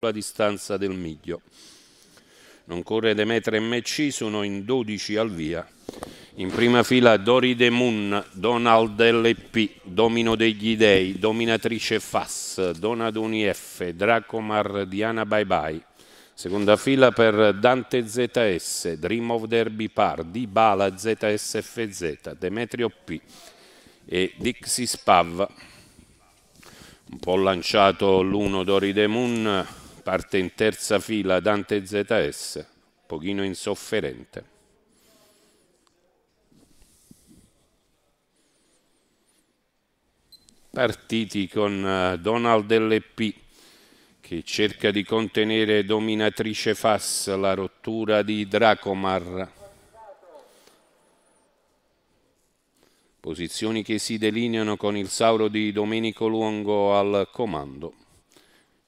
la distanza del miglio. Non corre Demetra MC, sono in 12 al via. In prima fila Dori De Moon, Donald LP, Domino degli Dei, Dominatrice Fass, Donadoni F, Dracomar, Diana Bye Bye. Seconda fila per Dante ZS, Dream of Derby Par, Di Bala ZSFZ, Demetrio P e Dixie Spav. Un po' lanciato l'uno Dori De Moon, parte in terza fila Dante ZS, un pochino insofferente. Partiti con eh, Donald LP che cerca di contenere dominatrice Fass la rottura di Dracomar. Posizioni che si delineano con il Sauro di Domenico Luongo al comando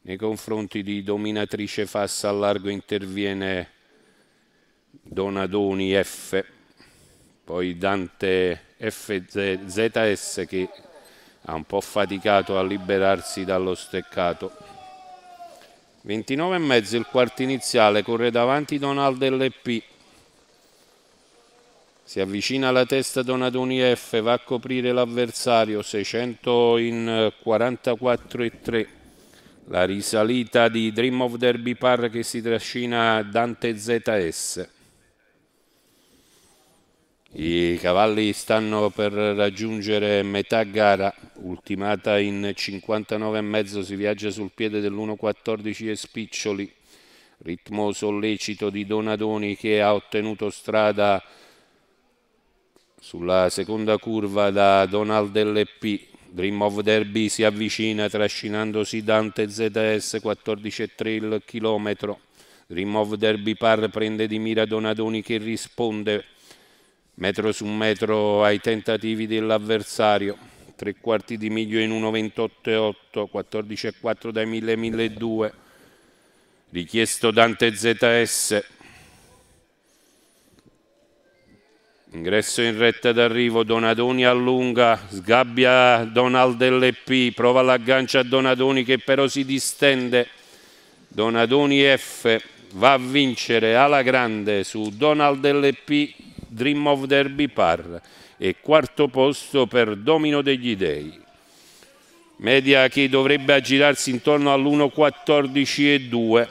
nei confronti di dominatrice Fassa a largo interviene Donadoni F, poi Dante FZS che ha un po' faticato a liberarsi dallo steccato. 29,5 il quarto iniziale, corre davanti Donald LP. Si avvicina alla testa Donadoni F, va a coprire l'avversario, 600 in 44,3 la risalita di Dream of Derby Par che si trascina Dante ZS. I cavalli stanno per raggiungere metà gara, ultimata in 59,5 si viaggia sul piede dell'1.14 e spiccioli, ritmo sollecito di Donadoni che ha ottenuto strada sulla seconda curva da Donald LP Dream of Derby si avvicina trascinandosi Dante ZS 14 3 il chilometro. Dream of Derby Par prende di mira Donadoni che risponde metro su metro ai tentativi dell'avversario. Tre quarti di miglio in 1.28.8, 14 4 dai 1000 1200. Richiesto Dante ZS Ingresso in retta d'arrivo, Donadoni allunga, sgabbia Donald LP, prova l'aggancio a Donadoni che però si distende. Donadoni F va a vincere alla grande su Donald LP Dream of Derby Par e quarto posto per Domino degli Dei. Media che dovrebbe aggirarsi intorno all'1.14 e 2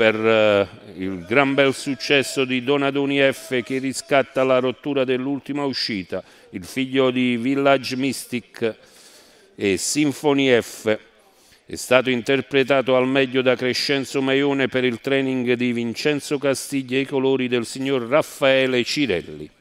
per eh, il gran bel successo di Donadoni F che riscatta la rottura dell'ultima uscita, il figlio di Village Mystic e Symphony F è stato interpretato al meglio da Crescenzo Maione per il training di Vincenzo Castiglia e i colori del signor Raffaele Cirelli.